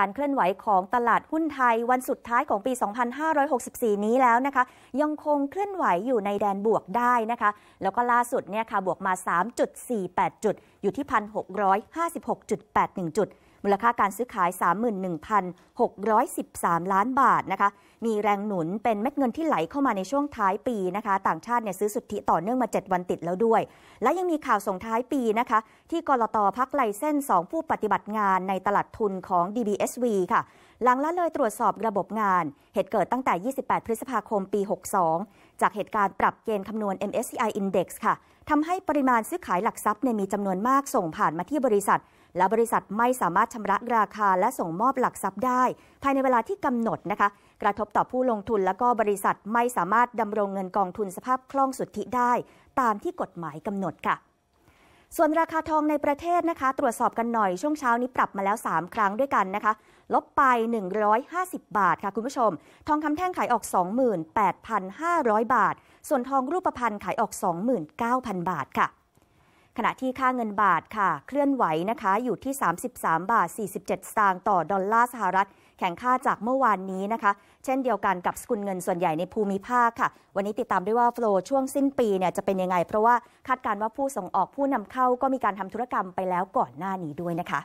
การเคลื่อนไหวของตลาดหุ้นไทยวันสุดท้ายของปี 2564 นี้แล้วนะคะ ยังคงเคลื่อนไหวอยู่ในแดนบวกได้นะคะ แล้วก็ล่าสุดเนี่ยค่ะ บวกมา 3.48 จุด อยู่ที่ 1,656.81 จุดมูลค่าการซื้อขาย 31,613 ล้านบาทนะคะ มีแรงหนุนเป็นเม็ดเงินที่ไหลเข้ามาในช่วงท้ายปีนะคะ ต่างชาติเนี่ยซื้อสุทธิต่อเนื่องมา 7 วันติดแล้วด้วย และยังมีข่าวส่งท้ายปีนะคะที่กรตพักไลเส้น 2 ผู้ปฏิบัติงานในตลาดทุนของ DBSV ค่ะ หลังละเลยตรวจสอบระบบงาน เหตุเกิดตั้งแต่ 28 พฤษภาคมปี 62 จากเหตุการณ์ปรับเกณฑ์คำนวณ MSCI Index ค่ะทำให้ปริมาณซื้อขายหลักทรัพย์ในมีจำนวนมากส่งผ่านมาที่บริษัทและบริษัทไม่สามารถชำระราคาและส่งมอบหลักทรัพย์ได้ ภายในเวลาที่กำหนดนะคะ กระทบต่อผู้ลงทุนและก็บริษัทไม่สามารถดำรงเงินกองทุนสภาพคล่องสุทธิได้ตามที่กฎหมายกำหนดค่ะ ส่วนราคาทองในประเทศนะคะ ตรวจสอบกันหน่อยช่วงเช้านี้ปรับมาแล้ว 3 ครั้งด้วยกันนะคะลบไป 150 บาทค่ะคุณผู้ชม ทองคำแท่งขายออก 28,500 บาท ส่วนทองรูปพรรณขายออก 29,000บาทค่ะขณะที่ค่าเงินบาทค่ะ เคลื่อนไหวนะคะอยู่ที่ 33 บาท 47สตางค์ต่อดอลลาร์สหรัฐ แข่งค่าจากเมื่อวานนี้นะคะ เช่นเดียวกันกับสกุลเงินส่วนใหญ่ในภูมิภาคค่ะ วันนี้ติดตามด้วยว่าโฟลช่วงสิ้นปีเนี่ยจะเป็นยังไง เพราะว่าคาดการณ์ว่าผู้ส่งออกผู้นำเข้าก็มีการทำธุรกรรมไปแล้วก่อนหน้านี้ด้วยนะคะ